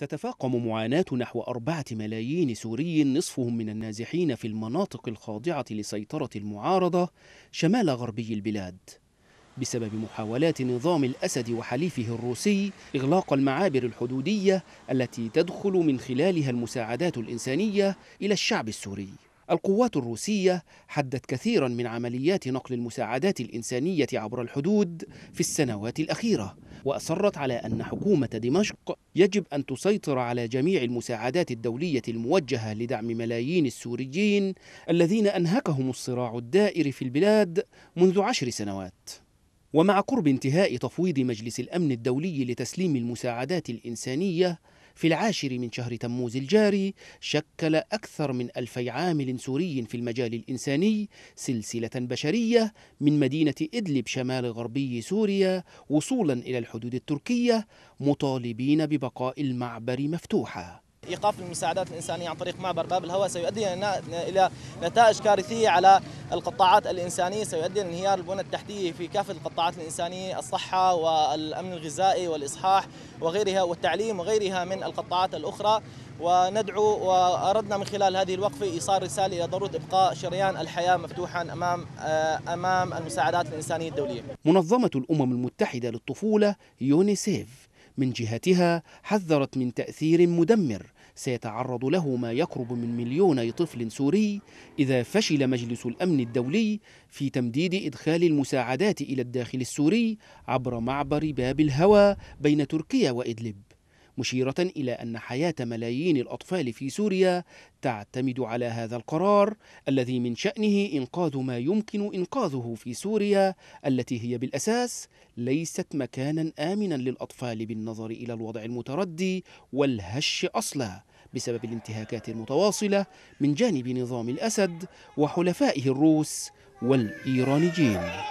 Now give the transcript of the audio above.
تتفاقم معاناة نحو أربعة ملايين سوري نصفهم من النازحين في المناطق الخاضعة لسيطرة المعارضة شمال غربي البلاد بسبب محاولات نظام الأسد وحليفه الروسي إغلاق المعابر الحدودية التي تدخل من خلالها المساعدات الإنسانية إلى الشعب السوري القوات الروسية حدت كثيرا من عمليات نقل المساعدات الإنسانية عبر الحدود في السنوات الأخيرة وأصرت على أن حكومة دمشق يجب أن تسيطر على جميع المساعدات الدولية الموجهة لدعم ملايين السوريين الذين أنهكهم الصراع الدائر في البلاد منذ عشر سنوات ومع قرب انتهاء تفويض مجلس الأمن الدولي لتسليم المساعدات الإنسانية في العاشر من شهر تموز الجاري شكل أكثر من ألفي عامل سوري في المجال الإنساني سلسلة بشرية من مدينة إدلب شمال غربي سوريا وصولا إلى الحدود التركية مطالبين ببقاء المعبر مفتوحا ايقاف المساعدات الانسانيه عن طريق معبر باب الهوى سيؤدي الى نتائج كارثيه على القطاعات الانسانيه سيؤدي الى انهيار البنى التحتيه في كافه القطاعات الانسانيه الصحه والامن الغذائي والاصحاح وغيرها والتعليم وغيرها من القطاعات الأخرى وندعو وأردنا من خلال هذه الوقفة إيصال رسالة إلى ضرورة إبقاء شريان الحياة مفتوحا أمام آه، أمام المساعدات الإنسانية الدولية منظمة الأمم المتحدة للطفولة يونيسيف من جهتها حذرت من تأثير مدمر سيتعرض له ما يقرب من مليوني طفل سوري إذا فشل مجلس الأمن الدولي في تمديد إدخال المساعدات إلى الداخل السوري عبر معبر باب الهوى بين تركيا وإدلب مشيرة إلى أن حياة ملايين الأطفال في سوريا تعتمد على هذا القرار الذي من شأنه إنقاذ ما يمكن إنقاذه في سوريا التي هي بالأساس ليست مكانا آمنا للأطفال بالنظر إلى الوضع المتردي والهش أصلا بسبب الانتهاكات المتواصلة من جانب نظام الأسد وحلفائه الروس والإيرانيين